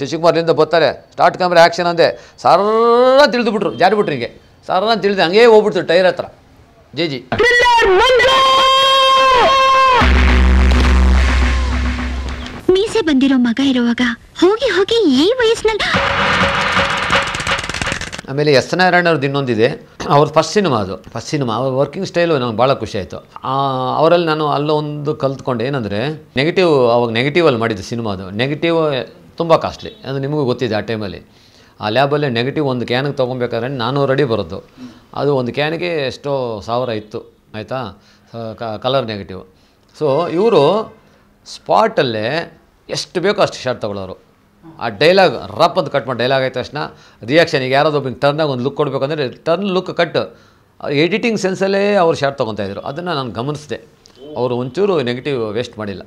ಶಶಿಕುಮಾರ್ಲಿಂದ ಬರ್ತಾರೆ start camera action ಅಂದೆ ಸಾರ ತಿಳಿದುಬಿಟ್ರು ಬಿಟ್ರು ಹಿಂಗೆ ಸಾರ ತಿಳಿದು ಹಂಗೇ ಹೋಗ್ಬಿಡ್ತು ಟೈರ್ ಹತ್ರ ಜಿ ಜಿ ಮೀಸೆ ಬಂದಿರೋ ಮಗ ಇರುವಾಗ ಹೋಗಿ ಹೋಗಿ ಈ ವಯಸ್ಸಿನಲ್ಲಿ ಆಮೇಲೆ ಎಸ್ ನಾರಾಯಣ ಅವ್ರದ್ದು ಇನ್ನೊಂದಿದೆ ಅವ್ರ ಫಸ್ಟ್ ಸಿನಿಮಾ ಅದು ಫಸ್ಟ್ ಸಿನಿಮಾ ಅವ್ರ ವರ್ಕಿಂಗ್ ಸ್ಟೈಲು ನಂಗೆ ಭಾಳ ಖುಷಿ ಆಯಿತು ಅವರಲ್ಲಿ ನಾನು ಅಲ್ಲೊಂದು ಕಲ್ತ್ಕೊಂಡು ಏನಂದರೆ ನೆಗೆಟಿವ್ ಅವಾಗ ನೆಗೆಟಿವಲ್ಲಿ ಮಾಡಿದ್ದು ಸಿನಿಮಾ ಅದು ನೆಗೆಟಿವ್ ತುಂಬ ಕಾಸ್ಟ್ಲಿ ಅಂದರೆ ನಿಮಗೂ ಗೊತ್ತಿದೆ ಆ ಟೈಮಲ್ಲಿ ಆ ಲ್ಯಾಬಲ್ಲಿ ನೆಗೆಟಿವ್ ಒಂದು ಕ್ಯಾನಿಗೆ ತೊಗೊಬೇಕಾದ್ರೆ ನಾನ್ನೂರು ರೆಡಿ ಬರೋದು ಅದು ಒಂದು ಕ್ಯಾನಿಗೆ ಎಷ್ಟೋ ಸಾವಿರ ಇತ್ತು ಆಯಿತಾ ಕಲರ್ ನೆಗೆಟಿವ್ ಸೊ ಇವರು ಸ್ಪಾಟಲ್ಲೇ ಎಷ್ಟು ಬೇಕೋ ಅಷ್ಟು ಶರ್ಟ್ ತೊಗೊಳೋರು ಆ ಡೈಲಾಗ್ ರಪ್ ಅಂತ ಕಟ್ ಮಾಡಿ ಡೈಲಾಗ್ ಆಯ್ತು ತಕ್ಷಣ ರಿಯಾಕ್ಷನ್ ಈಗ ಯಾರಾದ್ರೂ ಒಬ್ಬ ಟರ್ನಾಗಿ ಒಂದು ಲುಕ್ ಕೊಡಬೇಕಂದ್ರೆ ಟರ್ನ್ ಲುಕ್ ಕಟ್ ಎಡಿಟಿಂಗ್ ಸೆನ್ಸಲ್ಲೇ ಅವ್ರು ಶರ್ಟ್ ತೊಗೊತಾಯಿದ್ರು ಅದನ್ನು ನಾನು ಗಮನಿಸಿದೆ ಅವರು ಒಂಚೂರು ನೆಗೆಟಿವ್ ವೇಸ್ಟ್ ಮಾಡಿಲ್ಲ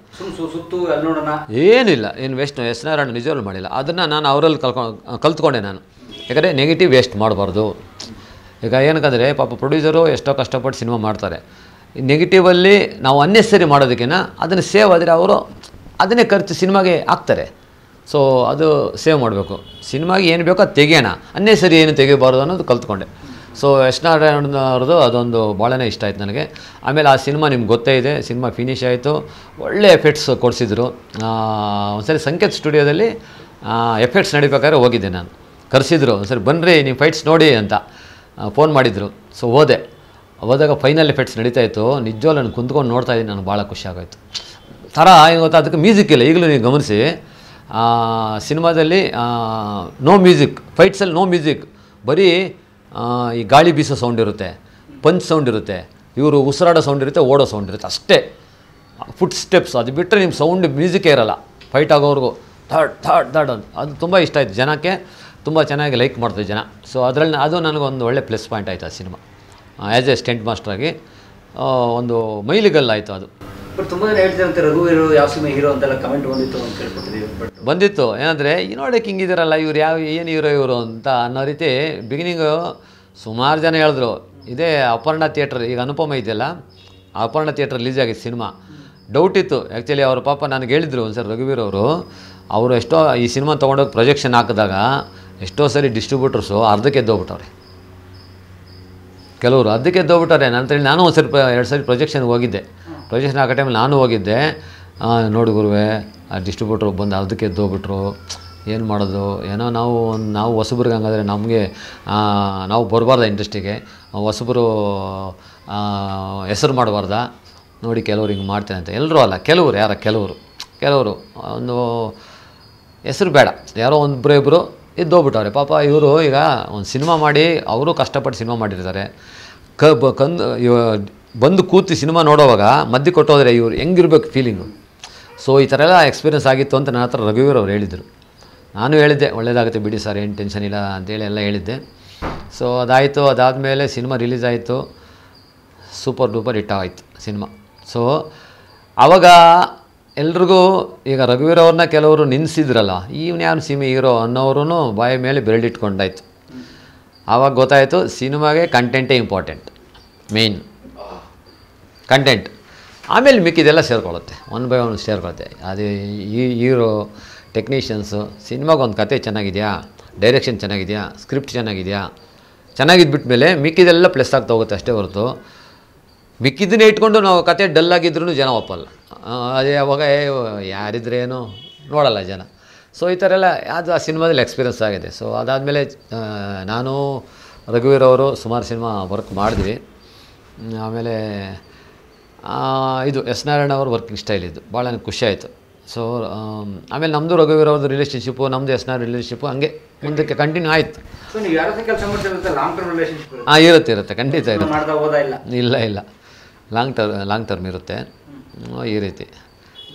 ಏನಿಲ್ಲ ಏನು ವೇಸ್ಟ್ ಎಸ್ ನಾರಾಯಣ ನಿಜವಾಗ್ಲೂ ಮಾಡಿಲ್ಲ ಅದನ್ನು ನಾನು ಅವರಲ್ಲಿ ಕಲ್ಕೊಂಡು ಕಲ್ತ್ಕೊಂಡೆ ನಾನು ಯಾಕಂದರೆ ನೆಗೆಟಿವ್ ವೇಸ್ಟ್ ಮಾಡಬಾರ್ದು ಈಗ ಏನಕ್ಕಂದರೆ ಪಾಪ ಪ್ರೊಡ್ಯೂಸರು ಎಷ್ಟೋ ಕಷ್ಟಪಟ್ಟು ಸಿನಿಮಾ ಮಾಡ್ತಾರೆ ನೆಗೆಟಿವಲ್ಲಿ ನಾವು ಅನ್ನೆಸರಿ ಮಾಡೋದಕ್ಕಿಂತ ಅದನ್ನು ಸೇವ್ ಆದರೆ ಅವರು ಅದನ್ನೇ ಖರ್ಚು ಸಿನಿಮಾಗೆ ಹಾಕ್ತಾರೆ ಸೊ ಅದು ಸೇವ್ ಮಾಡಬೇಕು ಸಿನಿಮಾಗೆ ಏನು ಬೇಕೋ ಅದು ತೆಗೆಯೋಣ ಅನ್ನೆಸರಿ ಏನು ತೆಗಿಬಾರ್ದು ಅನ್ನೋದು ಕಲ್ತ್ಕೊಂಡೆ ಸೊ ನಾರಾಯಣವ್ರದ್ದು ಅದೊಂದು ಭಾಳನೇ ಇಷ್ಟ ಆಯಿತು ನನಗೆ ಆಮೇಲೆ ಆ ಸಿನಿಮಾ ನಿಮ್ಗೆ ಗೊತ್ತೇ ಇದೆ ಸಿನಿಮಾ ಫಿನಿಶ್ ಆಯಿತು ಒಳ್ಳೆ ಎಫೆಕ್ಟ್ಸ್ ಕೊಡಿಸಿದ್ರು ಒಂದ್ಸರಿ ಸಂಕೇತ್ ಸ್ಟುಡಿಯೋದಲ್ಲಿ ಎಫೆಕ್ಟ್ಸ್ ನಡಿಬೇಕಾದ್ರೆ ಹೋಗಿದ್ದೆ ನಾನು ಕರೆಸಿದ್ರು ಒಂದ್ಸರಿ ಬನ್ನಿರಿ ನೀವು ಫೈಟ್ಸ್ ನೋಡಿ ಅಂತ ಫೋನ್ ಮಾಡಿದರು ಸೊ ಹೋದೆ ಹೋದಾಗ ಫೈನಲ್ ಎಫೆಕ್ಟ್ಸ್ ನಡೀತಾ ಇತ್ತು ನಿಜವಾಗ್ಲೂ ನಾನು ಕುಂತ್ಕೊಂಡು ನೋಡ್ತಾ ಇದ್ದೀನಿ ನನಗೆ ಭಾಳ ಖುಷಿಯಾಗೋಯ್ತು ಥರ ಏನು ಗೊತ್ತಾ ಅದಕ್ಕೆ ಮ್ಯೂಸಿಕ್ ಇಲ್ಲ ಈಗಲೂ ನೀವು ಗಮನಿಸಿ ಸಿನಿಮಾದಲ್ಲಿ ನೋ ಮ್ಯೂಸಿಕ್ ಫೈಟ್ಸಲ್ಲಿ ನೋ ಮ್ಯೂಸಿಕ್ ಬರೀ ಈ ಗಾಳಿ ಬೀಸೋ ಸೌಂಡ್ ಇರುತ್ತೆ ಪಂಚ್ ಸೌಂಡ್ ಇರುತ್ತೆ ಇವರು ಉಸಿರಾಡೋ ಸೌಂಡ್ ಇರುತ್ತೆ ಓಡೋ ಸೌಂಡ್ ಇರುತ್ತೆ ಅಷ್ಟೇ ಫುಟ್ ಸ್ಟೆಪ್ಸ್ ಅದು ಬಿಟ್ಟರೆ ನಿಮ್ಮ ಸೌಂಡ್ ಮ್ಯೂಸಿಕೇ ಇರಲ್ಲ ಫೈಟ್ ಆಗೋವ್ರಿಗೂ ಥರ್ಡ್ ಥರ್ಡ್ ಥರ್ಡ್ ಅಂತ ಅದು ತುಂಬ ಇಷ್ಟ ಆಯಿತು ಜನಕ್ಕೆ ತುಂಬ ಚೆನ್ನಾಗಿ ಲೈಕ್ ಮಾಡ್ತಾರೆ ಜನ ಸೊ ಅದರಲ್ಲಿ ಅದು ನನಗೊಂದು ಒಳ್ಳೆ ಪ್ಲಸ್ ಪಾಯಿಂಟ್ ಆಯಿತು ಆ ಸಿನಿಮಾ ಆ್ಯಸ್ ಎ ಸ್ಟೆಂಟ್ ಮಾಸ್ಟ್ರಾಗಿ ಒಂದು ಮೈಲಿಗಲ್ಲಾಯಿತು ಅದು ಬಟ್ ತುಂಬ ಜನ ಯಾವ ಸಿನಿಮಾ ಹೀರೋ ಅಂತೆಲ್ಲ ಕಮೆಂಟ್ ಬಂದಿತ್ತು ಅಂತ ಬಂದಿತ್ತು ಏನಂದರೆ ಈ ನೋಡೋಕ್ಕೆ ಹಿಂಗಿದ್ದೀರಲ್ಲ ಇವ್ರು ಯಾವ ಏನು ಹೀರೋ ಇವರು ಅಂತ ಅನ್ನೋ ರೀತಿ ಬಿಗಿನಿಂಗು ಸುಮಾರು ಜನ ಹೇಳಿದ್ರು ಇದೇ ಅಪರ್ಣ ಥಿಯೇಟ್ರ್ ಈಗ ಅನುಪಮ ಇದೆಯಲ್ಲ ಅಪರ್ಣ ಥಿಯೇಟ್ರ್ ರಿಲೀಸ್ ಆಗಿದೆ ಸಿನಿಮಾ ಡೌಟ್ ಇತ್ತು ಆ್ಯಕ್ಚುಲಿ ಅವ್ರ ಪಾಪ ನನಗೆ ಹೇಳಿದರು ಒಂದು ಸರಿ ರಘುವೀರ್ ಅವರು ಅವರು ಎಷ್ಟೋ ಈ ಸಿನಿಮಾ ತೊಗೊಂಡೋಗಿ ಪ್ರೊಜೆಕ್ಷನ್ ಹಾಕಿದಾಗ ಎಷ್ಟೋ ಸರಿ ಡಿಸ್ಟ್ರಿಬ್ಯೂಟರ್ಸು ಅರ್ಧಕ್ಕೆ ಎದ್ದೋಗ್ಬಿಟ್ಟವ್ರೆ ಕೆಲವರು ಅರ್ಧಕ್ಕೆ ಎದ್ದೋಗ್ಬಿಟ್ಟಾರೆ ನಂತರ ನಾನು ಒಂದು ಸರಿ ಎರಡು ಸರಿ ಪ್ರೊಜೆಕ್ಷನ್ಗೆ ಹೋಗಿದ್ದೆ ಪೊಸಿಷನ್ ಹಾಕೋ ಟೈಮಲ್ಲಿ ನಾನು ಹೋಗಿದ್ದೆ ನೋಡಿ ಗುರುವೆ ಆ ಡಿಸ್ಟ್ರಿಬ್ಯೂಟ್ರ್ ಬಂದು ಅದಕ್ಕೆ ಎದ್ದೋಗ್ಬಿಟ್ರು ಏನು ಮಾಡೋದು ಏನೋ ನಾವು ನಾವು ಹೊಸಬ್ರಿಗೆ ಹಂಗಾದ್ರೆ ನಮಗೆ ನಾವು ಬರಬಾರ್ದ ಇಂಡಸ್ಟ್ರಿಗೆ ಹೊಸಬ್ರು ಹೆಸರು ಮಾಡಬಾರ್ದ ನೋಡಿ ಕೆಲವ್ರು ಹಿಂಗೆ ಮಾಡ್ತೇನೆ ಅಂತ ಎಲ್ಲರೂ ಅಲ್ಲ ಕೆಲವರು ಯಾರ ಕೆಲವರು ಕೆಲವರು ಒಂದು ಹೆಸರು ಬೇಡ ಯಾರೋ ಒಬ್ಬರು ಇಬ್ಬರು ಇದ್ದೋಗ್ಬಿಟ್ಟವ್ರೆ ಪಾಪ ಇವರು ಈಗ ಒಂದು ಸಿನಿಮಾ ಮಾಡಿ ಅವರು ಕಷ್ಟಪಟ್ಟು ಸಿನಿಮಾ ಮಾಡಿರ್ತಾರೆ ಕ ಬ ಇವ ಬಂದು ಕೂತು ಸಿನಿಮಾ ನೋಡೋವಾಗ ಮಧ್ಯೆ ಕೊಟ್ಟೋದ್ರೆ ಇವರು ಹೆಂಗಿರ್ಬೇಕು ಫೀಲಿಂಗು ಸೊ ಈ ಥರ ಎಲ್ಲ ಎಕ್ಸ್ಪೀರಿಯೆನ್ಸ್ ಆಗಿತ್ತು ಅಂತ ನನ್ನ ಹತ್ರ ರಘುವೀರ್ ಅವ್ರು ಹೇಳಿದರು ನಾನು ಹೇಳಿದ್ದೆ ಒಳ್ಳೇದಾಗುತ್ತೆ ಬಿಡಿ ಸರ್ ಏನು ಟೆನ್ಷನ್ ಇಲ್ಲ ಅಂತೇಳಿ ಎಲ್ಲ ಹೇಳಿದ್ದೆ ಸೊ ಅದಾಯಿತು ಅದಾದ ಮೇಲೆ ಸಿನಿಮಾ ರಿಲೀಸ್ ಆಯಿತು ಸೂಪರ್ ಡೂಪರ್ ಹಿಟ್ ಆಯಿತು ಸಿನಿಮಾ ಸೊ ಆವಾಗ ಎಲ್ರಿಗೂ ಈಗ ರಘುವೀರ್ ಅವ್ರನ್ನ ಕೆಲವರು ನಿನ್ಸಿದ್ರಲ್ಲ ಇವನು ಯಾವ ಸಿಮಿ ಹೀರೋ ಅನ್ನೋರು ಬಾಯ ಮೇಲೆ ಬೆರಳಿಟ್ಕೊಂಡಾಯ್ತು ಆವಾಗ ಗೊತ್ತಾಯಿತು ಸಿನಿಮಾಗೆ ಕಂಟೆಂಟೇ ಇಂಪಾರ್ಟೆಂಟ್ ಮೇಯ್ನ್ ಕಂಟೆಂಟ್ ಆಮೇಲೆ ಮಿಕ್ಕಿದೆಲ್ಲ ಸೇರ್ಕೊಳ್ಳುತ್ತೆ ಒನ್ ಬೈ ಒನ್ ಸೇರ್ಕೊಳ್ಳುತ್ತೆ ಅದು ಈ ಹೀರೋ ಟೆಕ್ನಿಷಿಯನ್ಸು ಸಿನಿಮಾಗೊಂದು ಕತೆ ಚೆನ್ನಾಗಿದೆಯಾ ಡೈರೆಕ್ಷನ್ ಚೆನ್ನಾಗಿದೆಯಾ ಸ್ಕ್ರಿಪ್ಟ್ ಚೆನ್ನಾಗಿದೆಯಾ ಬಿಟ್ಟ ಮೇಲೆ ಮಿಕ್ಕಿದೆಲ್ಲ ಪ್ಲಸ್ ಆಗ್ತಾ ಹೋಗುತ್ತೆ ಅಷ್ಟೇ ಹೊರತು ಮಿಕ್ಕಿದ್ದನ್ನೇ ಇಟ್ಕೊಂಡು ನಾವು ಕತೆ ಡಲ್ಲಾಗಿದ್ರೂ ಜನ ಒಪ್ಪಲ್ಲ ಅದೇ ಅವಾಗ ಯಾರಿದ್ರೇನು ನೋಡಲ್ಲ ಜನ ಸೊ ಈ ಥರ ಎಲ್ಲ ಅದು ಆ ಸಿನಿಮಾದಲ್ಲಿ ಎಕ್ಸ್ಪೀರಿಯನ್ಸ್ ಆಗಿದೆ ಸೊ ಅದಾದಮೇಲೆ ನಾನು ರಘುವೀರವರು ಅವರು ಸುಮಾರು ಸಿನಿಮಾ ವರ್ಕ್ ಮಾಡಿದ್ವಿ ಆಮೇಲೆ ಇದು ಎಸ್ ನಾರಾಯಣ ಅವ್ರ ವರ್ಕಿಂಗ್ ಸ್ಟೈಲ್ ಇದು ಭಾಳ ನನಗೆ ಖುಷಿ ಆಯಿತು ಸೊ ಆಮೇಲೆ ನಮ್ಮದು ರಘುವೀರ ಅವ್ರದ್ದು ರಿಲೇಷನ್ಶಿಪ್ಪು ನಮ್ಮದು ಎಸ್ ನಾರ್ ರಿಲೇಷನ್ಶಿಪ್ಪು ಹಂಗೆ ಮುಂದಕ್ಕೆ ಕಂಟಿನ್ಯೂ ಆಯಿತು ಹಾಂ ಇರುತ್ತೆ ಇರುತ್ತೆ ಖಂಡಿತ ಇರುತ್ತೆ ಇಲ್ಲ ಇಲ್ಲ ಲಾಂಗ್ ಟರ್ಮ್ ಲಾಂಗ್ ಟರ್ಮ್ ಇರುತ್ತೆ ಈ ರೀತಿ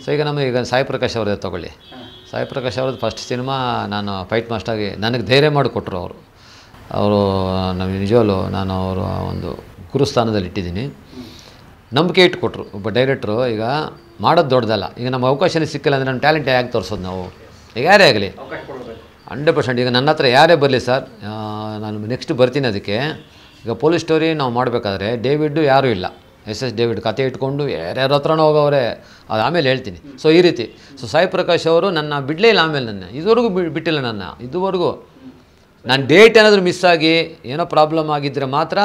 ಸೊ ಈಗ ನಮಗೆ ಈಗ ಸಾಯಿ ಪ್ರಕಾಶ್ ಅವ್ರದ್ದು ತೊಗೊಳ್ಳಿ ಸಾಯಿ ಪ್ರಕಾಶ್ ಅವ್ರದ್ದು ಫಸ್ಟ್ ಸಿನಿಮಾ ನಾನು ಫೈಟ್ ಮಾಸ್ಟಾಗಿ ನನಗೆ ಧೈರ್ಯ ಮಾಡಿಕೊಟ್ರು ಅವರು ಅವರು ನಮ್ಮ ನಿಜವಲ್ಲೂ ನಾನು ಅವರು ಒಂದು ಗುರುಸ್ಥಾನದಲ್ಲಿ ಇಟ್ಟಿದ್ದೀನಿ ನಂಬಿಕೆ ಇಟ್ಟುಕೊಟ್ರು ಒಬ್ಬ ಡೈರೆಕ್ಟ್ರು ಈಗ ಮಾಡೋದು ದೊಡ್ಡದಲ್ಲ ಈಗ ನಮ್ಮ ಅವಕಾಶನೇ ಸಿಕ್ಕಿಲ್ಲ ಅಂದರೆ ನಮ್ಮ ಟ್ಯಾಲೆಂಟ್ ಹೇಗೆ ತೋರಿಸೋದು ನಾವು ಈಗ ಯಾರೇ ಆಗಲಿ ಹಂಡ್ರೆಡ್ ಪರ್ಸೆಂಟ್ ಈಗ ನನ್ನ ಹತ್ರ ಯಾರೇ ಬರಲಿ ಸರ್ ನಾನು ನೆಕ್ಸ್ಟ್ ಬರ್ತೀನಿ ಅದಕ್ಕೆ ಈಗ ಪೊಲೀಸ್ ಸ್ಟೋರಿ ನಾವು ಮಾಡಬೇಕಾದ್ರೆ ಡೇವಿಡ್ಡು ಯಾರೂ ಇಲ್ಲ ಎಸ್ ಎಸ್ ಡೇವಿಡ್ ಕತೆ ಇಟ್ಕೊಂಡು ಯಾರ್ಯಾರ ಹತ್ರನೂ ಹೋಗೋವ್ರೆ ಅದು ಆಮೇಲೆ ಹೇಳ್ತೀನಿ ಸೊ ಈ ರೀತಿ ಸೊ ಸಾಯಿ ಪ್ರಕಾಶ್ ಅವರು ನನ್ನ ಬಿಡಲೇ ಇಲ್ಲ ಆಮೇಲೆ ನನ್ನ ಇದುವರೆಗೂ ಬಿಟ್ಟಿಲ್ಲ ನನ್ನ ಇದುವರೆಗೂ ನಾನು ಡೇಟ್ ಏನಾದರೂ ಮಿಸ್ ಆಗಿ ಏನೋ ಪ್ರಾಬ್ಲಮ್ ಆಗಿದ್ದರೆ ಮಾತ್ರ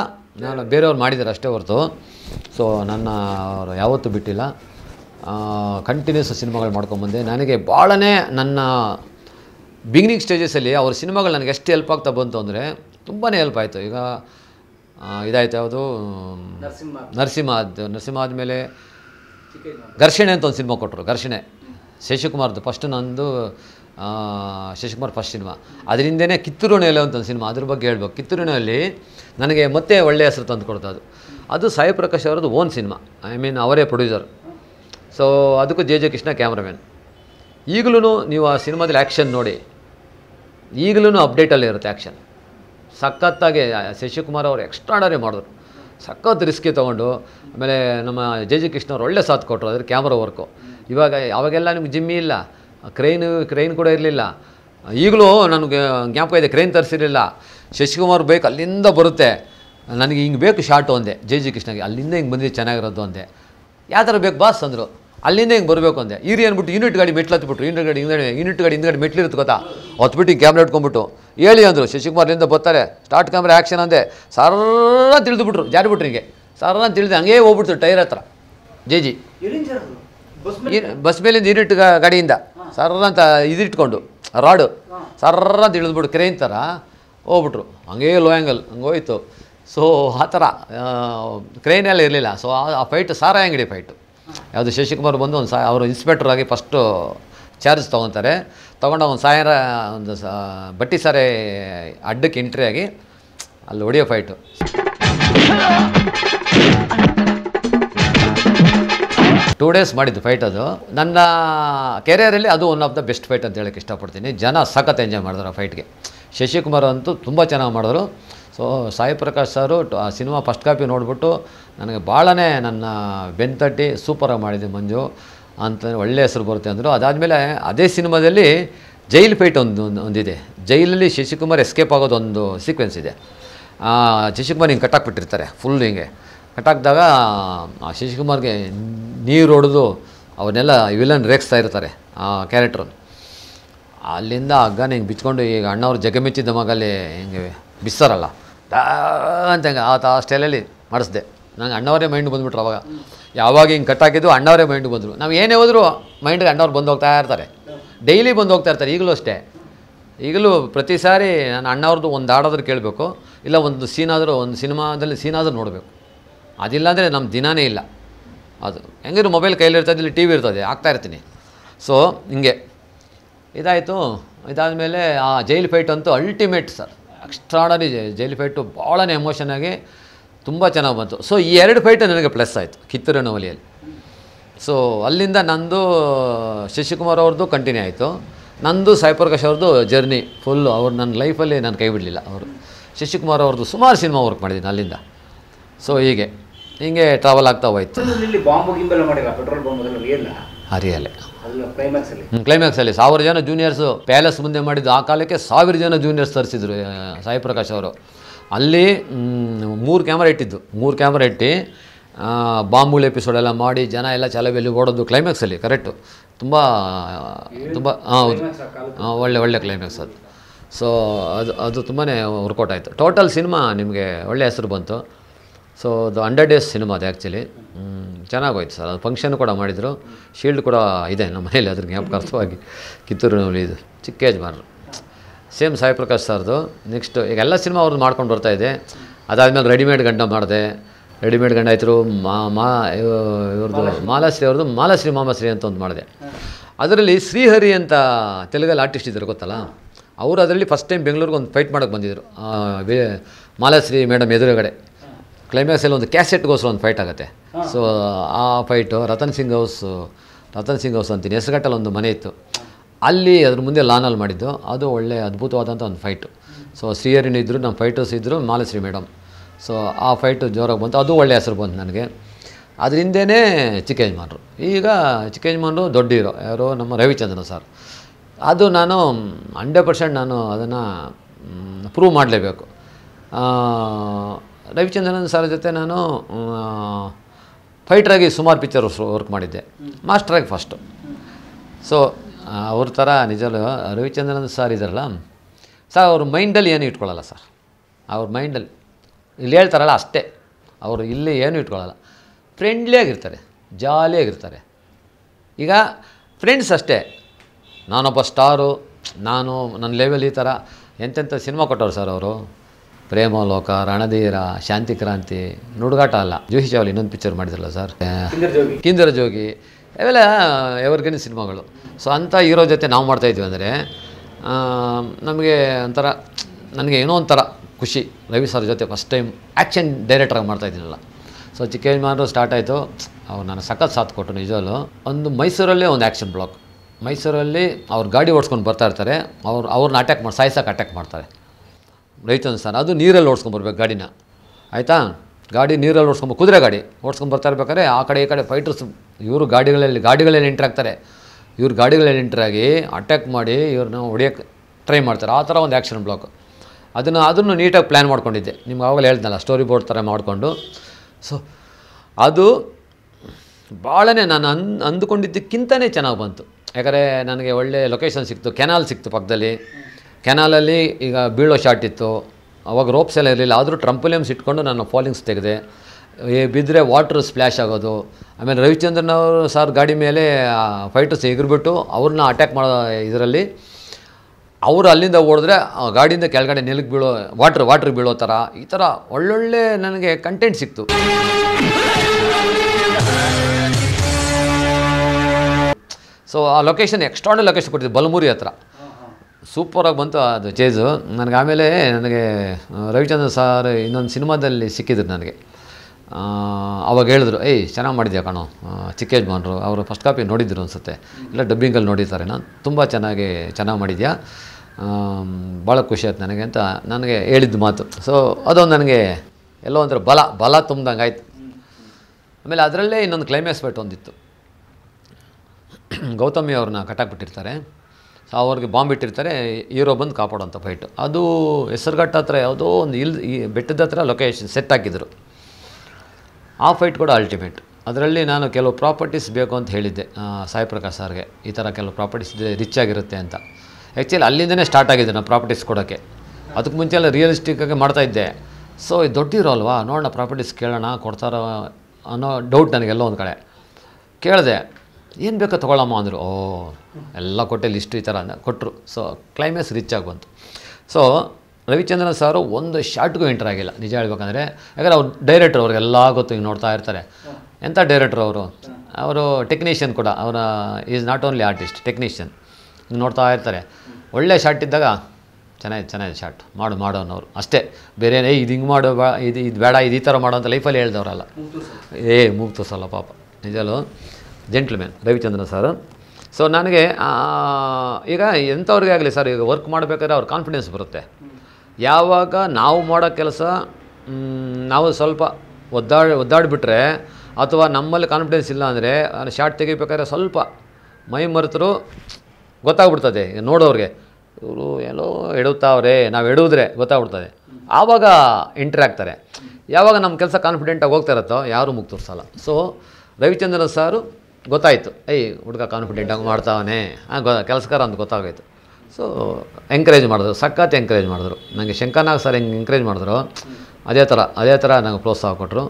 ನಾನು ಬೇರೆಯವ್ರು ಮಾಡಿದ್ದಾರೆ ಅಷ್ಟೇ ಹೊರತು ಸೊ ನನ್ನ ಅವರು ಯಾವತ್ತೂ ಬಿಟ್ಟಿಲ್ಲ ಕಂಟಿನ್ಯೂಸ್ ಸಿನಿಮಾಗಳು ಮಾಡ್ಕೊಂಬಂದೆ ನನಗೆ ಭಾಳನೇ ನನ್ನ ಬಿಗಿನಿಂಗ್ ಸ್ಟೇಜಸಲ್ಲಿ ಅವ್ರ ಸಿನಿಮಾಗಳು ನನಗೆ ಎಷ್ಟು ಹೆಲ್ಪ್ ಆಗ್ತಾ ಬಂತು ಅಂದರೆ ತುಂಬಾ ಹೆಲ್ಪ್ ಆಯಿತು ಈಗ ಇದಾಯ್ತು ಯಾವುದು ನರಸಿಂಹ ನರಸಿಂಹ ಆದಮೇಲೆ ಘರ್ಷಣೆ ಅಂತ ಒಂದು ಸಿನಿಮಾ ಕೊಟ್ಟರು ಘರ್ಷಣೆ ಶಶಿಕುಮಾರ್ದು ಫಸ್ಟ್ ನಂದು ಶಶಿಕುಮಾರ್ ಫಸ್ಟ್ ಸಿನಿಮಾ ಅದರಿಂದನೇ ಕಿತ್ತೂರು ಅಂತ ಒಂದು ಸಿನಿಮಾ ಅದ್ರ ಬಗ್ಗೆ ಹೇಳ್ಬೇಕು ಕಿತ್ತೂರಿನಲ್ಲಿ ನನಗೆ ಮತ್ತೆ ಒಳ್ಳೆಯ ಹೆಸರು ತಂದು ಕೊಡ್ತಾ ಅದು ಸಾಯಿ ಪ್ರಕಾಶ್ ಅವರದ್ದು ಓನ್ ಸಿನಿಮಾ ಐ ಮೀನ್ ಅವರೇ ಪ್ರೊಡ್ಯೂಸರ್ ಸೊ ಅದಕ್ಕೂ ಜೆ ಜೆ ಕೃಷ್ಣ ಕ್ಯಾಮ್ರಾಮ್ಯಾನ್ ಈಗಲೂ ನೀವು ಆ ಸಿನಿಮಾದಲ್ಲಿ ಆ್ಯಕ್ಷನ್ ನೋಡಿ ಈಗಲೂ ಅಪ್ಡೇಟಲ್ಲಿ ಇರುತ್ತೆ ಆ್ಯಕ್ಷನ್ ಸಖತ್ತಾಗಿ ಶಶಿಕುಮಾರ್ ಅವರು ಎಕ್ಸ್ಟ್ರಾಡರಿ ಮಾಡಿದ್ರು ಸಖತ್ ರಿಸ್ಕಿ ತೊಗೊಂಡು ಆಮೇಲೆ ನಮ್ಮ ಜೆ ಜೆ ಕೃಷ್ಣ ಅವ್ರು ಒಳ್ಳೆ ಸಾಥ್ ಕೊಟ್ಟರು ಅದ್ರ ಕ್ಯಾಮ್ರಾ ವರ್ಕು ಇವಾಗ ಯಾವಾಗೆಲ್ಲ ನಿಮ್ಗೆ ಜಿಮ್ಮಿ ಇಲ್ಲ ಕ್ರೈನು ಕ್ರೈನ್ ಕೂಡ ಇರಲಿಲ್ಲ ಈಗಲೂ ನನಗೆ ಜ್ಞಾಪಕ ಇದೆ ಕ್ರೈನ್ ತರಿಸಿರಲಿಲ್ಲ ಶಶಿಕುಮಾರ್ ಬೈಕ್ ಅಲ್ಲಿಂದ ಬರುತ್ತೆ ನನಗೆ ಹಿಂಗೆ ಬೇಕು ಶಾರ್ಟು ಅಂದೆ ಜೆ ಜಿ ಕೃಷ್ಣಗೆ ಅಲ್ಲಿಂದ ಹಿಂಗೆ ಬಂದಿದ್ದು ಚೆನ್ನಾಗಿರೋದು ಅಂದೆ ಯಾವ ಥರ ಬೇಕು ಬಾಸ್ ಅಂದರು ಅಲ್ಲಿಂದ ಹಿಂಗೆ ಬರಬೇಕು ಅಂದೆ ಇರಿ ಅಂದ್ಬಿಟ್ಟು ಯೂನಿಟ್ ಗಾಡಿ ಮೆಟ್ಲು ಹತ್ಬಿಟ್ರು ಯೂನಿಟ್ ಗಾಡಿ ಹಿಂದೆ ಯೂನಿಟ್ ಗಾಡಿ ಹಿಂದ್ಗಡೆ ಮೆಟ್ಲಿರುತ್ತೆ ಗೊತ್ತಾ ಹೊತ್ಬಿಟ್ಟು ಹಿಂಗೆ ಕ್ಯಾಮ್ರಾ ಇಟ್ಕೊಂಡ್ಬಿಟ್ಟು ಹೇಳಿ ಅಂದರು ಇಂದ ಬರ್ತಾರೆ ಸ್ಟಾರ್ಟ್ ಕ್ಯಾಮ್ರಾ ಆ್ಯಕ್ಷನ್ ಅಂದೆ ಸರ್ರ ತಿಳಿದುಬಿಟ್ರು ಜಾರಿಬಿಟ್ರು ಹಿಂಗೆ ಸರ್ರ ತಿಳಿದು ಹಂಗೇ ಹೋಗ್ಬಿಡ್ತು ಟೈರ್ ಹತ್ರ ಜೆ ಜಿ ಬಸ್ ಮೇಲಿಂದ ಯೂನಿಟ್ ಗಾಡಿಯಿಂದ ಸರ್ರ ಅಂತ ಇದಿಟ್ಕೊಂಡು ರಾಡು ಸರ್ರ ತಿಳಿದ್ಬಿಟ್ಟು ಕ್ರೇನ್ ಥರ ಹೋಗ್ಬಿಟ್ರು ಹಂಗೇ ಲೋ ಆ್ಯಂಗಲ್ ಹಂಗೆ ಹೋಯ್ತು ಸೊ ಆ ಥರ ಕ್ರೈನಲ್ಲಿ ಇರಲಿಲ್ಲ ಸೊ ಆ ಫೈಟ್ ಅಂಗಡಿ ಫೈಟು ಯಾವುದು ಶಶಿಕುಮಾರ್ ಬಂದು ಒಂದು ಸಾ ಅವರು ಇನ್ಸ್ಪೆಕ್ಟರ್ ಆಗಿ ಫಸ್ಟು ಚಾರ್ಜ್ ತೊಗೊತಾರೆ ತೊಗೊಂಡು ಒಂದು ಸಾಯರ ಒಂದು ಸ ಬಟ್ಟಿ ಸಾರೆ ಅಡ್ಡಕ್ಕೆ ಎಂಟ್ರಿ ಆಗಿ ಅಲ್ಲಿ ಹೊಡಿಯೋ ಫೈಟು ಟೂ ಡೇಸ್ ಮಾಡಿದ್ದು ಫೈಟ್ ಅದು ನನ್ನ ಕೆರಿಯರಲ್ಲಿ ಅದು one of the best fight ಅಂತ ಹೇಳಕ್ಕೆ ಇಷ್ಟಪಡ್ತೀನಿ ಜನ ಸಖತ್ ಎಂಜಾಯ್ ಮಾಡಿದ್ರು ಆ ಫೈಟ್ಗೆ ಶಶಿಕುಮಾರ್ ಅಂತೂ ತುಂಬ ಚೆನ್ನಾಗಿ ಮಾಡಿದ್ರು ಸೊ ಸಾಯಿ ಪ್ರಕಾಶ್ ಸಾರು ಆ ಸಿನಿಮಾ ಫಸ್ಟ್ ಕಾಪಿ ನೋಡಿಬಿಟ್ಟು ನನಗೆ ಭಾಳನೇ ನನ್ನ ಬೆಂತಟ್ಟಿ ಸೂಪರಾಗಿ ಮಾಡಿದೆ ಮಂಜು ಅಂತ ಒಳ್ಳೆ ಹೆಸರು ಬರುತ್ತೆ ಅಂದರು ಅದಾದಮೇಲೆ ಅದೇ ಸಿನಿಮಾದಲ್ಲಿ ಜೈಲ್ ಫೈಟ್ ಒಂದು ಒಂದಿದೆ ಜೈಲಲ್ಲಿ ಶಶಿಕುಮಾರ್ ಎಸ್ಕೇಪ್ ಆಗೋದು ಒಂದು ಸೀಕ್ವೆನ್ಸ್ ಇದೆ ಶಶಿಕುಮಾರ್ ಹಿಂಗೆ ಕಟ್ಟಾಕ್ಬಿಟ್ಟಿರ್ತಾರೆ ಫುಲ್ ಹಿಂಗೆ ಕಟ್ಟಾಕಿದಾಗ ಶಶಿಕುಮಾರ್ಗೆ ನೀರು ಹೊಡೆದು ಅವನ್ನೆಲ್ಲ ವಿಲನ್ ರೇಗಿಸ್ತಾ ಇರ್ತಾರೆ ಆ ಕ್ಯಾರೆಕ್ಟ್ರನ್ನು ಅಲ್ಲಿಂದ ಹಗ್ಗನ ಹಿಂಗೆ ಬಿಚ್ಕೊಂಡು ಈಗ ಅಣ್ಣವ್ರು ಜಗಮೆಚ್ಚಿದ ಮಗಲ್ಲಿ ಹಿಂಗೆ ಬಿಸ್ತಾರಲ್ಲ ಅಂತಂಗೆ ಆ ಆತ ಸ್ಟೈಲಲ್ಲಿ ಮಾಡಿಸ್ದೆ ನಂಗೆ ಅಣ್ಣವರೇ ಮೈಂಡ್ ಬಂದುಬಿಟ್ರು ಅವಾಗ ಯಾವಾಗ ಹಿಂಗೆ ಕಟ್ ಹಾಕಿದ್ದು ಅಣ್ಣವರೇ ಮೈಂಡ್ ಬಂದರು ನಾವು ಏನೇ ಹೋದರೂ ಮೈಂಡ್ಗೆ ಅಣ್ಣವ್ರು ಬಂದು ಹೋಗ್ತಾ ಇರ್ತಾರೆ ಡೈಲಿ ಬಂದು ಹೋಗ್ತಾ ಇರ್ತಾರೆ ಈಗಲೂ ಅಷ್ಟೇ ಈಗಲೂ ಪ್ರತಿ ಸಾರಿ ನಾನು ಅಣ್ಣವ್ರದ್ದು ಒಂದು ಹಾಡಾದರೂ ಕೇಳಬೇಕು ಇಲ್ಲ ಒಂದು ಸೀನಾದರೂ ಒಂದು ಸಿನಿಮಾದಲ್ಲಿ ಸೀನಾದರೂ ನೋಡಬೇಕು ಅದಿಲ್ಲ ಅಂದರೆ ನಮ್ಮ ದಿನಾನೇ ಇಲ್ಲ ಅದು ಹೆಂಗಿದ್ರು ಮೊಬೈಲ್ ಕೈಲಿರ್ತದೆ ಇಲ್ಲಿ ಟಿ ವಿ ಇರ್ತದೆ ಆಗ್ತಾಯಿರ್ತೀನಿ ಸೊ ಹಿಂಗೆ ಇದಾಯಿತು ಇದಾದ ಮೇಲೆ ಆ ಜೈಲ್ ಫೈಟ್ ಅಂತೂ ಅಲ್ಟಿಮೇಟ್ ಸರ್ ಎಕ್ಸ್ಟ್ರಾಡನರಿ ಜೈಲಿ ಫೈಟು ಭಾಳನೇ ಎಮೋಷನಾಗಿ ತುಂಬ ಚೆನ್ನಾಗಿ ಬಂತು ಸೊ ಈ ಎರಡು ಫೈಟು ನನಗೆ ಪ್ಲಸ್ ಆಯಿತು ಕಿತ್ತೂರು ನವಲಿಯಲ್ಲಿ ಸೊ ಅಲ್ಲಿಂದ ನಂದು ಶಶಿಕುಮಾರ್ ಅವ್ರದ್ದು ಕಂಟಿನ್ಯೂ ಆಯಿತು ನಂದು ಸಾಯಿ ಪ್ರಕಾಶ್ ಅವ್ರದ್ದು ಜರ್ನಿ ಫುಲ್ಲು ಅವ್ರು ನನ್ನ ಲೈಫಲ್ಲಿ ನಾನು ಕೈ ಬಿಡಲಿಲ್ಲ ಅವರು ಶಶಿಕುಮಾರ್ ಅವ್ರದ್ದು ಸುಮಾರು ಸಿನಿಮಾ ವರ್ಕ್ ಮಾಡಿದ್ದೀನಿ ಅಲ್ಲಿಂದ ಸೊ ಹೀಗೆ ಹೀಗೆ ಟ್ರಾವೆಲ್ ಆಗ್ತಾ ಹೋಯ್ತು ಬಾಂಬ್ ಗಿಂಬೆಲ್ಲ ಮಾಡಿಲ್ಲ ಪೆಟ್ರೋಲ್ ಬಾಂಬ್ ಎಲ್ಲ ಹರಿಯಲೆ ಕ್ಲೈಮ್ಯಾಕ್ಸಲ್ಲಿ ಸಾವಿರ ಜನ ಜೂನಿಯರ್ಸು ಪ್ಯಾಲೇಸ್ ಮುಂದೆ ಮಾಡಿದ್ದು ಆ ಕಾಲಕ್ಕೆ ಸಾವಿರ ಜನ ಜೂನಿಯರ್ಸ್ ತರಿಸಿದ್ರು ಸಾಯಿ ಪ್ರಕಾಶ್ ಅವರು ಅಲ್ಲಿ ಮೂರು ಕ್ಯಾಮ್ರಾ ಇಟ್ಟಿದ್ದು ಮೂರು ಕ್ಯಾಮ್ರಾ ಇಟ್ಟು ಎಪಿಸೋಡ್ ಎಪಿಸೋಡೆಲ್ಲ ಮಾಡಿ ಜನ ಎಲ್ಲ ಚಲವೆಯಲ್ಲಿ ಓಡೋದು ಕ್ಲೈಮ್ಯಾಕ್ಸಲ್ಲಿ ಕರೆಕ್ಟು ತುಂಬ ತುಂಬ ಹೌದು ಒಳ್ಳೆ ಒಳ್ಳೆ ಕ್ಲೈಮ್ಯಾಕ್ಸ್ ಅದು ಸೊ ಅದು ಅದು ತುಂಬಾ ವರ್ಕೌಟ್ ಆಯಿತು ಟೋಟಲ್ ಸಿನಿಮಾ ನಿಮಗೆ ಒಳ್ಳೆ ಹೆಸರು ಬಂತು ಸೊ ಅದು ಅಂಡರ್ ಡೇಸ್ ಸಿನಿಮಾ ಅದು ಆ್ಯಕ್ಚುಲಿ ಚೆನ್ನಾಗೋಯ್ತು ಸರ್ ಅದು ಫಂಕ್ಷನ್ ಕೂಡ ಮಾಡಿದರು ಶೀಲ್ಡ್ ಕೂಡ ಇದೆ ನಮ್ಮ ಮನೇಲಿ ಅದ್ರ ಜ್ಞಾಪಕಾರ್ಥವಾಗಿ ಕಿತ್ತೂರಿನಲ್ಲಿ ಇದು ಚಿಕ್ಕ ಯಜಮಾನರು ಸೇಮ್ ಸಾಯಿ ಪ್ರಕಾಶ್ ಸರ್ದು ನೆಕ್ಸ್ಟ್ ಈಗ ಎಲ್ಲ ಸಿನಿಮಾ ಅವ್ರದ್ದು ಮಾಡ್ಕೊಂಡು ಬರ್ತಾ ಇದೆ ಅದಾದಮೇಲೆ ರೆಡಿಮೇಡ್ ಗಂಡ ಮಾಡಿದೆ ರೆಡಿಮೇಡ್ ಗಂಡ ಆಯಿತು ಮಾ ಮಾ ಇವ್ರದ್ದು ಮಾಲಾಶ್ರೀ ಅವ್ರದ್ದು ಮಾಲಾಶ್ರೀ ಮಾಮಾಶ್ರೀ ಅಂತ ಒಂದು ಮಾಡಿದೆ ಅದರಲ್ಲಿ ಶ್ರೀಹರಿ ಅಂತ ತೆಲುಗಲ್ಲಿ ಆರ್ಟಿಸ್ಟ್ ಇದ್ದರು ಗೊತ್ತಲ್ಲ ಅವರು ಅದರಲ್ಲಿ ಫಸ್ಟ್ ಟೈಮ್ ಬೆಂಗಳೂರಿಗೆ ಒಂದು ಫೈಟ್ ಮಾಡೋಕ್ಕೆ ಬಂದಿದ್ದರು ಮಾಲಾಶ್ರೀ ಮೇಡಮ್ ಎದುರುಗಡೆ ಕ್ಲೈಮ್ಯಾಕ್ಸಲ್ಲಿ ಒಂದು ಕ್ಯಾಸೆಟ್ಗೋಸ್ಕರ ಒಂದು ಫೈಟ್ ಆಗುತ್ತೆ ಸೊ ಆ fight Ratan Singh house Ratan Singh house ಅಂತೀನಿ ಹೆಸರುಘಟ್ಟಲ್ಲಿ ಒಂದು ಮನೆ ಇತ್ತು ಅಲ್ಲಿ ಅದ್ರ ಮುಂದೆ ಲಾನಲ್ಲಿ ಮಾಡಿದ್ದು ಅದು ಒಳ್ಳೆ ಅದ್ಭುತವಾದಂಥ ಒಂದು ಫೈಟು ಸೊ ಶ್ರೀಯರಿನ ಇದ್ದರು ನಮ್ಮ ಫೈಟರ್ಸ್ ಇದ್ದರು ಮಾಲಶ್ರೀ ಮೇಡಮ್ ಸೊ ಆ ಫೈಟು ಜೋರಾಗಿ ಬಂತು ಅದು ಒಳ್ಳೆ ಹೆಸರು ಬಂತು ನನಗೆ ಅದರಿಂದನೇ ಮಾಡ್ರು ಈಗ ಚಿಕ್ಕಯಜಮಾನರು ದೊಡ್ಡ ಹೀರೋ ಯಾರು ನಮ್ಮ ರವಿಚಂದ್ರನ್ ಸರ್ ಅದು ನಾನು ಹಂಡ್ರೆಡ್ ಪರ್ಸೆಂಟ್ ನಾನು ಅದನ್ನು ಪ್ರೂವ್ ಮಾಡಲೇಬೇಕು ರವಿಚಂದ್ರನ್ ಸರ್ ಜೊತೆ ನಾನು ಫೈಟ್ರಾಗಿ ಸುಮಾರು ಪಿಕ್ಚರ್ ವರ್ಕ್ ಮಾಡಿದ್ದೆ ಮಾಸ್ಟ್ರಾಗಿ ಫಸ್ಟು ಸೊ ಅವ್ರ ಥರ ನಿಜಲೂ ರವಿಚಂದ್ರನ್ ಸರ್ ಇದಾರಲ್ಲ ಸರ್ ಅವ್ರ ಮೈಂಡಲ್ಲಿ ಏನೂ ಇಟ್ಕೊಳ್ಳಲ್ಲ ಸರ್ ಅವ್ರ ಮೈಂಡಲ್ಲಿ ಇಲ್ಲಿ ಹೇಳ್ತಾರಲ್ಲ ಅಷ್ಟೇ ಅವರು ಇಲ್ಲಿ ಏನೂ ಇಟ್ಕೊಳ್ಳಲ್ಲ ಫ್ರೆಂಡ್ಲಿಯಾಗಿರ್ತಾರೆ ಜಾಲಿಯಾಗಿರ್ತಾರೆ ಈಗ ಫ್ರೆಂಡ್ಸ್ ಅಷ್ಟೇ ನಾನೊಬ್ಬ ಸ್ಟಾರು ನಾನು ನನ್ನ ಲೆವೆಲ್ ಈ ಥರ ಎಂತೆಂಥ ಸಿನಿಮಾ ಕೊಟ್ಟವ್ರು ಸರ್ ಅವರು ಪ್ರೇಮಲೋಕ ರಣಧೀರ ಶಾಂತಿ ಕ್ರಾಂತಿ ನುಡುಗಾಟ ಅಲ್ಲ ಜೋಹಿ ಚಾವಲ್ ಇನ್ನೊಂದು ಪಿಕ್ಚರ್ ಮಾಡಿದ್ರಲ್ಲ ಸರ್ ಕಿಂದರ ಜೋಗಿ ಇವೆಲ್ಲ ಎವರ್ಗಿನ ಸಿನಿಮಾಗಳು ಸೊ ಅಂಥ ಹೀರೋ ಜೊತೆ ನಾವು ಮಾಡ್ತಾಯಿದ್ವಿ ಅಂದರೆ ನಮಗೆ ಒಂಥರ ನನಗೆ ಏನೋ ಒಂಥರ ಖುಷಿ ರವಿ ಸರ್ ಜೊತೆ ಫಸ್ಟ್ ಟೈಮ್ ಆ್ಯಕ್ಷನ್ ಡೈರೆಕ್ಟ್ರಾಗಿ ಮಾಡ್ತಾಯಿದ್ದೀನಲ್ಲ ಸೊ ಚಿಕ್ಕೇಜ್ ಸ್ಟಾರ್ಟ್ ಆಯಿತು ಅವ್ರು ನಾನು ಸಖತ್ ಸಾಥ್ ಕೊಟ್ಟು ನಿಜವಲ್ಲೂ ಒಂದು ಮೈಸೂರಲ್ಲೇ ಒಂದು ಆ್ಯಕ್ಷನ್ ಬ್ಲಾಕ್ ಮೈಸೂರಲ್ಲಿ ಅವ್ರು ಗಾಡಿ ಓಡಿಸ್ಕೊಂಡು ಬರ್ತಾಯಿರ್ತಾರೆ ಅವ್ರು ಅವ್ರನ್ನ ಅಟ್ಯಾಕ್ ಮಾಡಿ ಸಾಯ್ಸಕ್ಕೆ ಅಟ್ಯಾಕ್ ಮಾಡ್ತಾರೆ ರೈಟ್ ಸ್ಥಾನ ಅದು ನೀರಲ್ಲಿ ಓಡಿಸ್ಕೊಂಬರ್ಬೇಕು ಗಾಡಿನ ಆಯಿತಾ ಗಾಡಿ ನೀರಲ್ಲಿ ಓಡಿಸ್ಕೊಂಬ ಕುದುರೆ ಗಾಡಿ ಬರ್ತಾ ಇರಬೇಕಾದ್ರೆ ಆ ಕಡೆ ಈ ಕಡೆ ಫೈಟರ್ಸ್ ಇವರು ಗಾಡಿಗಳಲ್ಲಿ ಗಾಡಿಗಳಲ್ಲಿ ಎಂಟ್ರಾಗ್ತಾರೆ ಇವ್ರು ಗಾಡಿಗಳಲ್ಲಿ ಎಂಟ್ರಾಗಿ ಅಟ್ಯಾಕ್ ಮಾಡಿ ಇವ್ರನ್ನ ಹೊಡಿಯೋಕ್ಕೆ ಟ್ರೈ ಮಾಡ್ತಾರೆ ಆ ಥರ ಒಂದು ಆ್ಯಕ್ಷನ್ ಬ್ಲಾಕ್ ಅದನ್ನು ಅದನ್ನು ನೀಟಾಗಿ ಪ್ಲ್ಯಾನ್ ಮಾಡ್ಕೊಂಡಿದ್ದೆ ನಿಮ್ಗೆ ಆವಾಗಲೇ ಹೇಳ್ದಲ್ಲ ಸ್ಟೋರಿ ಬೋರ್ಡ್ ಥರ ಮಾಡಿಕೊಂಡು ಸೊ ಅದು ಭಾಳನೇ ನಾನು ಅನ್ ಅಂದುಕೊಂಡಿದ್ದಕ್ಕಿಂತಲೇ ಚೆನ್ನಾಗಿ ಬಂತು ಯಾಕಂದರೆ ನನಗೆ ಒಳ್ಳೆ ಲೊಕೇಶನ್ ಸಿಕ್ತು ಕೆನಾಲ್ ಸಿಕ್ತು ಪಕ್ಕದಲ್ಲಿ ಕೆನಾಲಲ್ಲಿ ಈಗ ಬೀಳೋ ಶಾಟ್ ಇತ್ತು ಅವಾಗ ರೋಪ್ಸ್ ಎಲ್ಲ ಇರಲಿಲ್ಲ ಆದರೂ ಟ್ರಂಪುಲಿಯಮ್ಸ್ ಇಟ್ಕೊಂಡು ನಾನು ಫಾಲಿಂಗ್ಸ್ ತೆಗೆದೆ ಬಿದ್ದರೆ ವಾಟ್ರ್ ಸ್ಪ್ಲ್ಯಾಶ್ ಆಗೋದು ಆಮೇಲೆ ರವಿಚಂದ್ರನ್ ಅವರು ಸರ್ ಗಾಡಿ ಮೇಲೆ ಫೈಟರ್ಸ್ ಎಗಿರ್ಬಿಟ್ಟು ಅವ್ರನ್ನ ಅಟ್ಯಾಕ್ ಮಾಡೋ ಇದರಲ್ಲಿ ಅವರು ಅಲ್ಲಿಂದ ಓಡಿದ್ರೆ ಗಾಡಿಯಿಂದ ಕೆಳಗಡೆ ನೆಲಕ್ಕೆ ಬೀಳೋ ವಾಟ್ರ್ ವಾಟ್ರ್ ಬೀಳೋ ಥರ ಈ ಥರ ಒಳ್ಳೊಳ್ಳೆ ನನಗೆ ಕಂಟೆಂಟ್ ಸಿಕ್ತು ಸೊ ಆ ಲೊಕೇಶನ್ ಎಕ್ಸ್ಟ್ರಾಂಡ್ ಲೊಕೇಶನ್ ಕೊಟ್ಟಿದ್ದೆ ಬಲಮುರಿ ಹತ್ರ ಸೂಪರಾಗಿ ಬಂತು ಅದು ಚೇಜು ನನಗೆ ಆಮೇಲೆ ನನಗೆ ರವಿಚಂದ್ರ ಸರ್ ಇನ್ನೊಂದು ಸಿನಿಮಾದಲ್ಲಿ ಸಿಕ್ಕಿದ್ರು ನನಗೆ ಅವಾಗ ಹೇಳಿದ್ರು ಏಯ್ ಚೆನ್ನಾಗಿ ಮಾಡಿದ್ಯಾ ಕಣೋ ಚಿಕ್ಕ ಯಜಮಾನ್ರು ಅವರು ಫಸ್ಟ್ ಕಾಪಿ ನೋಡಿದ್ರು ಅನಿಸುತ್ತೆ ಇಲ್ಲ ಡಬ್ಬಿಂಗಲ್ಲಿ ನೋಡಿದ್ದಾರೆ ನಾನು ತುಂಬ ಚೆನ್ನಾಗಿ ಚೆನ್ನಾಗಿ ಮಾಡಿದ್ಯಾ ಭಾಳ ಖುಷಿ ಆಯ್ತು ನನಗೆ ಅಂತ ನನಗೆ ಹೇಳಿದ್ದು ಮಾತು ಸೊ ಅದೊಂದು ನನಗೆ ಎಲ್ಲೋ ಒಂಥರ ಬಲ ಬಲ ತುಂಬ್ದಂಗೆ ಆಯಿತು ಆಮೇಲೆ ಅದರಲ್ಲೇ ಇನ್ನೊಂದು ಕ್ಲೈಮ್ಯಾಕ್ಸ್ ಬೆಟ್ ಒಂದಿತ್ತು ಗೌತಮಿ ಅವ್ರನ್ನ ಕಟ್ಟಾಕ್ಬಿಟ್ಟಿರ್ತಾರೆ ಅವ್ರಿಗೆ ಬಾಂಬ್ ಇಟ್ಟಿರ್ತಾರೆ ಹೀರೋ ಬಂದು ಕಾಪಾಡೋಂಥ ಫೈಟು ಅದು ಹೆಸರುಘಟ್ಟ ಹತ್ರ ಯಾವುದೋ ಒಂದು ಇಲ್ ಈ ಬೆಟ್ಟದ ಹತ್ರ ಲೊಕೇಶನ್ ಸೆಟ್ ಹಾಕಿದ್ರು ಆ ಫೈಟ್ ಕೂಡ ಅಲ್ಟಿಮೇಟ್ ಅದರಲ್ಲಿ ನಾನು ಕೆಲವು ಪ್ರಾಪರ್ಟೀಸ್ ಬೇಕು ಅಂತ ಹೇಳಿದ್ದೆ ಸಾಯಿ ಪ್ರಕಾಶ್ ಸರ್ಗೆ ಈ ಥರ ಕೆಲವು ಪ್ರಾಪರ್ಟೀಸ್ ಇದೆ ರಿಚ್ ಆಗಿರುತ್ತೆ ಅಂತ ಆ್ಯಕ್ಚುಲಿ ಅಲ್ಲಿಂದನೇ ಸ್ಟಾರ್ಟ್ ಆಗಿದೆ ನಾನು ಪ್ರಾಪರ್ಟೀಸ್ ಕೊಡೋಕ್ಕೆ ಅದಕ್ಕೆ ಮುಂಚೆ ಎಲ್ಲ ರಿಯಲಿಸ್ಟಿಕ್ಕಾಗಿ ಮಾಡ್ತಾಯಿದ್ದೆ ಸೊ ಇದು ದೊಡ್ಡ ಅಲ್ವಾ ನೋಡೋಣ ಪ್ರಾಪರ್ಟೀಸ್ ಕೇಳೋಣ ಕೊಡ್ತಾರೋ ಅನ್ನೋ ಡೌಟ್ ನನಗೆಲ್ಲೋ ಒಂದು ಕಡೆ ಕೇಳಿದೆ ಏನು ಬೇಕೋ ತೊಗೊಳಮ್ಮ ಅಂದರು ಓ ಎಲ್ಲ ಕೊಟ್ಟೆ ಲಿಸ್ಟ್ ಈ ಥರ ಕೊಟ್ಟರು ಸೊ ಕ್ಲೈಮ್ಯಾಕ್ಸ್ ರಿಚ್ ಆಗಿ ಬಂತು ಸೊ ರವಿಚಂದ್ರನ್ ಸಾರು ಒಂದು ಶಾರ್ಟ್ಗೂ ಎಂಟರ್ ಆಗಿಲ್ಲ ನಿಜ ಹೇಳ್ಬೇಕಂದ್ರೆ ಯಾಕಂದರೆ ಅವ್ರು ಡೈರೆಕ್ಟ್ರ್ ಅವ್ರಿಗೆಲ್ಲ ಗೊತ್ತು ಹಿಂಗೆ ನೋಡ್ತಾ ಇರ್ತಾರೆ ಎಂಥ ಡೈರೆಕ್ಟ್ರ್ ಅವರು ಅವರು ಟೆಕ್ನಿಷಿಯನ್ ಕೂಡ ಅವರ is not only artist technician ಹಿಂಗೆ ನೋಡ್ತಾ ಇರ್ತಾರೆ ಒಳ್ಳೆ ಶಾರ್ಟ್ ಇದ್ದಾಗ ಚೆನ್ನಾಗಿ ಚೆನ್ನಾಗಿದೆ ಶಾರ್ಟ್ ಮಾಡು ಮಾಡು ಅನ್ನೋರು ಅಷ್ಟೇ ಬೇರೆ ಏ ಇದು ಹಿಂಗೆ ಮಾಡು ಬಾ ಇದು ಇದು ಬೇಡ ಇದು ಈ ಥರ ಮಾಡು ಅಂತ ಲೈಫಲ್ಲಿ ಹೇಳ್ದವ್ರಲ್ಲ ಏ ಮುಗ್ತು ಸಲ ಪಾಪ ನಿಜಲು ಜೆಂಟ್ಲ್ಮ್ಯಾನ್ ರವಿಚಂದ್ರನ್ ಸರ್ ಸೊ ನನಗೆ ಈಗ ಎಂಥವ್ರಿಗೆ ಆಗಲಿ ಸರ್ ಈಗ ವರ್ಕ್ ಮಾಡಬೇಕಾದ್ರೆ ಅವ್ರ ಕಾನ್ಫಿಡೆನ್ಸ್ ಬರುತ್ತೆ ಯಾವಾಗ ನಾವು ಮಾಡೋ ಕೆಲಸ ನಾವು ಸ್ವಲ್ಪ ಒದ್ದಾಡಿ ಒದ್ದಾಡಿಬಿಟ್ರೆ ಅಥವಾ ನಮ್ಮಲ್ಲಿ ಕಾನ್ಫಿಡೆನ್ಸ್ ಇಲ್ಲ ಅಂದರೆ ಶಾರ್ಟ್ ತೆಗಿಬೇಕಾದ್ರೆ ಸ್ವಲ್ಪ ಮೈ ಮರೆತರು ಗೊತ್ತಾಗ್ಬಿಡ್ತದೆ ನೋಡೋರಿಗೆ ಇವರು ಎಲ್ಲೋ ಎಡುತ್ತಾವ್ರೆ ನಾವು ಎಡುವುದ್ರೆ ಗೊತ್ತಾಗ್ಬಿಡ್ತದೆ ಆವಾಗ ಎಂಟ್ರಿ ಆಗ್ತಾರೆ ಯಾವಾಗ ನಮ್ಮ ಕೆಲಸ ಕಾನ್ಫಿಡೆಂಟಾಗಿ ಹೋಗ್ತಾ ಇರುತ್ತೋ ಯಾರೂ ತೋರಿಸಲ್ಲ ಸೊ ರವಿಚಂದ್ರನ್ ಸಾರು ಗೊತ್ತಾಯಿತು ಏಯ್ ಹುಡುಗ ಕಾನ್ಫಿಡೆಂಟಾಗಿ ಮಾಡ್ತಾವನೆ ಗೊ ಕೆಲಸಕಾರ ಅಂತ ಗೊತ್ತಾಗೋಯ್ತು ಸೊ ಎಂಕರೇಜ್ ಮಾಡಿದ್ರು ಸಖತ್ ಎಂಕರೇಜ್ ಮಾಡಿದ್ರು ನನಗೆ ಶಂಕರ್ನಾಗ್ ಸರ್ ಹೆಂಗೆ ಎಂಕರೇಜ್ ಮಾಡಿದ್ರು ಅದೇ ಥರ ಅದೇ ಥರ ನನಗೆ ಪ್ರೋತ್ಸಾಹ ಕೊಟ್ಟರು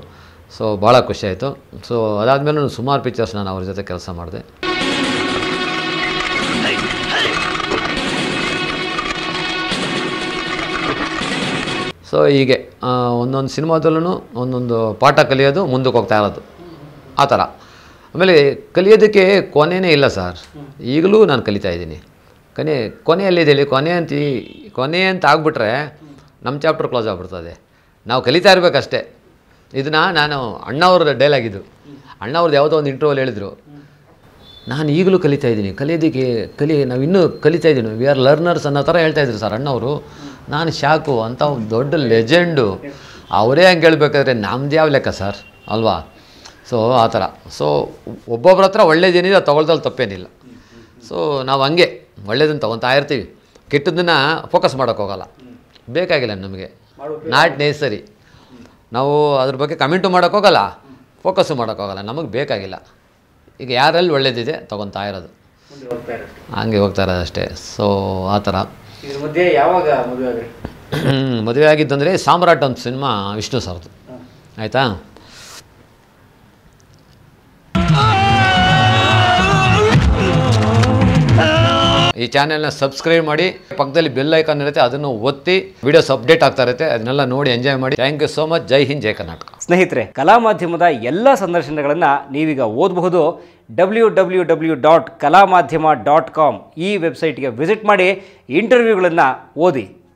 ಸೊ ಭಾಳ ಖುಷಿಯಾಯಿತು ಸೊ ಅದಾದಮೇಲೆ ಸುಮಾರು ಪಿಕ್ಚರ್ಸ್ ನಾನು ಅವ್ರ ಜೊತೆ ಕೆಲಸ ಮಾಡಿದೆ ಸೊ ಹೀಗೆ ಒಂದೊಂದು ಸಿನಿಮಾದಲ್ಲೂ ಒಂದೊಂದು ಪಾಠ ಕಲಿಯೋದು ಮುಂದಕ್ಕೆ ಹೋಗ್ತಾ ಇರೋದು ಆ ಥರ ಆಮೇಲೆ ಕಲಿಯೋದಕ್ಕೆ ಕೊನೆಯೇ ಇಲ್ಲ ಸರ್ ಈಗಲೂ ನಾನು ಕಲಿತಾ ಇದ್ದೀನಿ ಕೊನೆ ಕೊನೆಯಲ್ಲಿದೆ ಕೊನೆ ಅಂತ ಕೊನೆ ಅಂತ ಆಗ್ಬಿಟ್ರೆ ನಮ್ಮ ಚಾಪ್ಟರ್ ಕ್ಲೋಸ್ ಆಗಿಬಿಡ್ತದೆ ನಾವು ಕಲಿತಾ ಇರಬೇಕಷ್ಟೇ ಇದನ್ನ ನಾನು ಅಣ್ಣವ್ರದ್ದು ಡೈಲಾಗಿದ್ದು ಇದು ಅಣ್ಣವ್ರದ್ದು ಯಾವುದೋ ಒಂದು ಇಂಟರ್ವಲ್ ಹೇಳಿದರು ನಾನು ಈಗಲೂ ಕಲಿತಾ ಇದ್ದೀನಿ ಕಲಿಯೋದಕ್ಕೆ ಕಲಿ ನಾವು ಇನ್ನೂ ಕಲಿತಾ ಇದ್ದೀನಿ ವಿ ಆರ್ ಲರ್ನರ್ಸ್ ಅನ್ನೋ ಥರ ಹೇಳ್ತಾ ಇದ್ರು ಸರ್ ಅಣ್ಣವರು ನಾನು ಶಾಕು ಅಂತ ದೊಡ್ಡ ಲೆಜೆಂಡು ಅವರೇ ಹಂಗೆ ಹೇಳ್ಬೇಕಾದ್ರೆ ನಮ್ದು ಯಾವ ಲೆಕ್ಕ ಸರ್ ಅಲ್ವಾ ಸೊ ಆ ಥರ ಸೊ ಒಬ್ಬೊಬ್ಬರ ಹತ್ರ ಒಳ್ಳೇದೇನಿದೆ ಅದು ತೊಗೊಳ್ದಲ್ಲಿ ತಪ್ಪೇನಿಲ್ಲ ಸೊ ನಾವು ಹಂಗೆ ಒಳ್ಳೇದನ್ನು ತೊಗೊತಾ ಇರ್ತೀವಿ ಕೆಟ್ಟದನ್ನ ಫೋಕಸ್ ಮಾಡೋಕ್ಕೋಗಲ್ಲ ಬೇಕಾಗಿಲ್ಲ ನಮಗೆ ನಾಟ್ ನೇಸರಿ ನಾವು ಅದ್ರ ಬಗ್ಗೆ ಕಮೆಂಟು ಮಾಡೋಕ್ಕೋಗಲ್ಲ ಫೋಕಸ್ಸು ಮಾಡೋಕ್ಕೋಗಲ್ಲ ನಮಗೆ ಬೇಕಾಗಿಲ್ಲ ಈಗ ಯಾರಲ್ಲಿ ಒಳ್ಳೇದಿದೆ ತೊಗೊತಾ ಇರೋದು ಹಂಗೆ ಹೋಗ್ತಾ ಇರೋದು ಅಷ್ಟೇ ಸೊ ಆ ಥರ ಯಾವಾಗ ಮದುವೆ ಆಗಿದ್ದಂದರೆ ಸಾಮ್ರಾಟ್ ಒಂದು ಸಿನಿಮಾ ವಿಷ್ಣು ಸರ್ದು ಆಯಿತಾ ಈ ಚಾನೆಲ್ನ ಸಬ್ಸ್ಕ್ರೈಬ್ ಮಾಡಿ ಪಕ್ಕದಲ್ಲಿ ಬೆಲ್ ಐಕಾನ್ ಇರುತ್ತೆ ಅದನ್ನು ಒತ್ತಿ ವಿಡಿಯೋಸ್ ಅಪ್ಡೇಟ್ ಆಗ್ತಾ ಇರುತ್ತೆ ಅದನ್ನೆಲ್ಲ ನೋಡಿ ಎಂಜಾಯ್ ಮಾಡಿ thank you so much Jai Hind Jai Karnataka ಸ್ನೇಹಿತರೆ ಕಲಾ ಮಾಧ್ಯಮದ ಎಲ್ಲ ಸಂದರ್ಶನಗಳನ್ನು ನೀವೀಗ ಓದಬಹುದು ಡಬ್ಲ್ಯೂ ಡಬ್ಲ್ಯೂ ಡಬ್ಲ್ಯೂ ಡಾಟ್ ಕಲಾ ಮಾಧ್ಯಮ ಡಾಟ್ ಕಾಮ್ ಈ ವೆಬ್ಸೈಟ್ಗೆ ವಿಸಿಟ್ ಮಾಡಿ ಇಂಟರ್ವ್ಯೂಗಳನ್ನು ಓದಿ